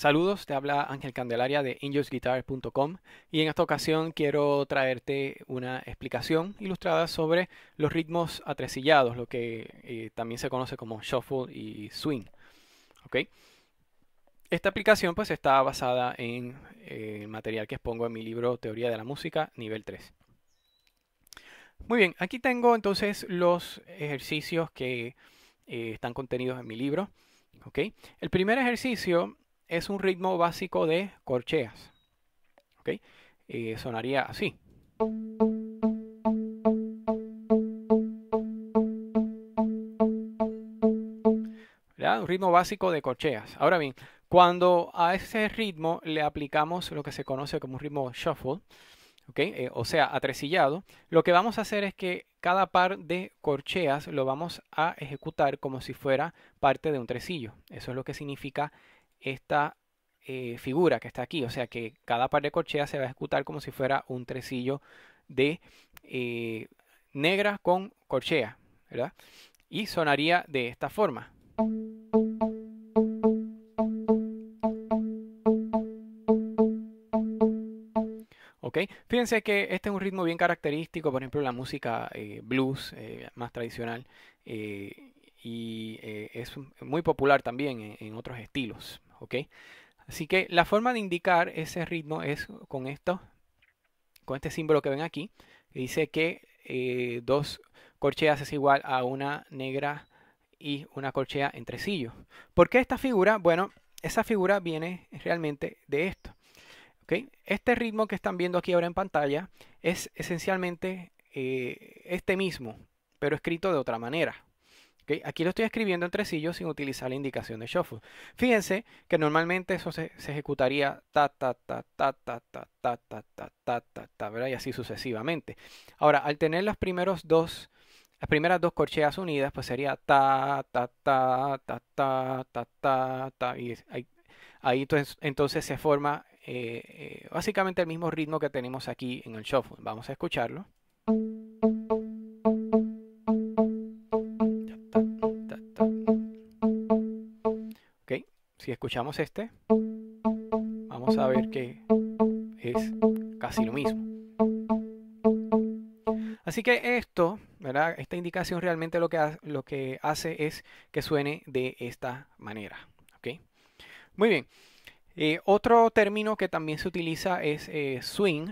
Saludos, te habla Ángel Candelaria de injustguitar.com y en esta ocasión quiero traerte una explicación ilustrada sobre los ritmos atresillados, lo que eh, también se conoce como shuffle y swing. ¿Okay? Esta aplicación pues está basada en eh, el material que expongo en mi libro Teoría de la Música, nivel 3. Muy bien, aquí tengo entonces los ejercicios que eh, están contenidos en mi libro. ¿Okay? El primer ejercicio es un ritmo básico de corcheas. ok, eh, sonaría así. Un ritmo básico de corcheas. Ahora bien, cuando a ese ritmo le aplicamos lo que se conoce como un ritmo shuffle, eh, o sea, atresillado, lo que vamos a hacer es que cada par de corcheas lo vamos a ejecutar como si fuera parte de un tresillo. Eso es lo que significa esta eh, figura que está aquí. O sea que cada par de corcheas se va a ejecutar como si fuera un tresillo de eh, negra con corchea, ¿verdad? Y sonaría de esta forma. Ok, Fíjense que este es un ritmo bien característico, por ejemplo, la música eh, blues más tradicional y es muy popular también en otros estilos. ¿ok? Así que la forma de indicar ese ritmo es con esto, con este símbolo que ven aquí, que dice que eh, dos corcheas es igual a una negra y una corchea entre ¿Por qué esta figura? Bueno, esa figura viene realmente de esto. Este ritmo que están viendo aquí ahora en pantalla es esencialmente eh, este mismo, pero escrito de otra manera. Aquí lo estoy escribiendo entre sillos sin utilizar la indicación de shuffle. Fíjense que normalmente eso se, ejecutaría ta, ta, ta, ta, ta, ta, ta, ta, ta, ta, ta, ta, Y así sucesivamente. Ahora, al tener los primeros dos las primeras dos corcheas unidas, pues sería ta, ta, ta, ta, ta, ta, ta, ta. Y ahí, entonces, se forma básicamente el mismo ritmo que tenemos aquí en el shuffle. Vamos a escucharlo. escuchamos este, vamos a ver que es casi lo mismo. Así que esto, ¿verdad? esta indicación realmente lo que, lo que hace es que suene de esta manera. ok Muy bien. Eh, otro término que también se utiliza es eh, swing.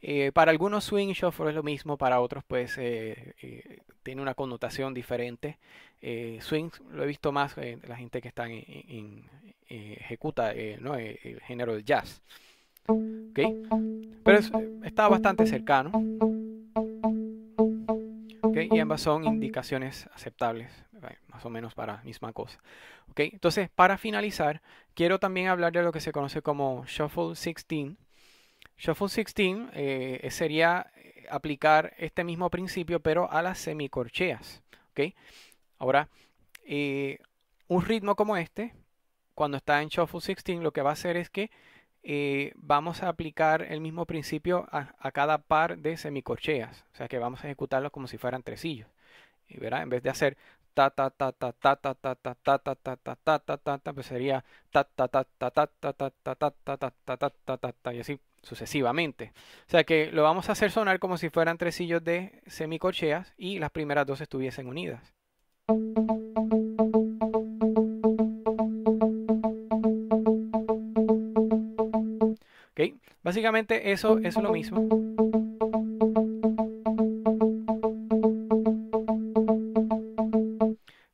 Eh, para algunos swing shuffle es lo mismo, para otros pues tiene una connotación diferente. swing lo he visto más la gente que está en, eh, ejecuta eh, ¿no? Eh, el género del jazz. Pero está bastante cercano. Y ambas son indicaciones aceptables, más o menos para la misma cosa. Entonces, para finalizar, quiero también hablar de lo que se conoce como Shuffle 16. Shuffle 16 sería aplicar este mismo principio, pero a las semicorcheas. ¿okay? Ahora, un ritmo como este, cuando está en Shuffle 16, lo que va a hacer es que vamos a aplicar el mismo principio a, cada par de semicorcheas. O sea que vamos a ejecutarlos como si fueran tresillos. Y verá, en vez de hacer ta ta ta ta ta ta ta ta ta ta ta ta ta ta ta ta pues sería ta ta ta ta ta ta ta ta ta ta ta ta ta ta ta ta y así sucesivamente. O sea que lo vamos a hacer sonar como si fueran tresillos de semicorcheas y las primeras dos estuviesen unidas. Básicamente eso es lo mismo.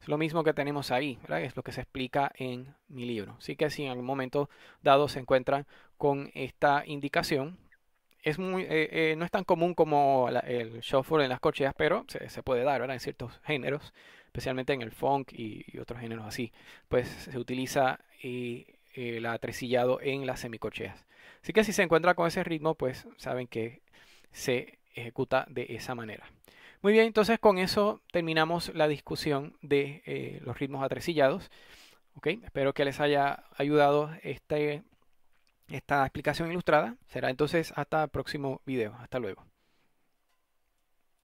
Es lo mismo que tenemos ahí, Es lo que se explica en mi libro. Así que si en algún momento dado se encuentran con esta indicación, es muy, eh, eh, no es tan común como el shuffle en las corcheas, pero se, puede dar, ¿verdad? En ciertos géneros, especialmente en el funk y, y otros géneros así. Pues se utiliza y eh, el eh, atresillado en las semicocheas. Así que si se encuentra con ese ritmo, pues saben que se ejecuta de esa manera. Muy bien, entonces con eso terminamos la discusión de eh, los ritmos atresillados. espero que les haya ayudado este, esta explicación ilustrada. Será entonces hasta el próximo video. Hasta luego.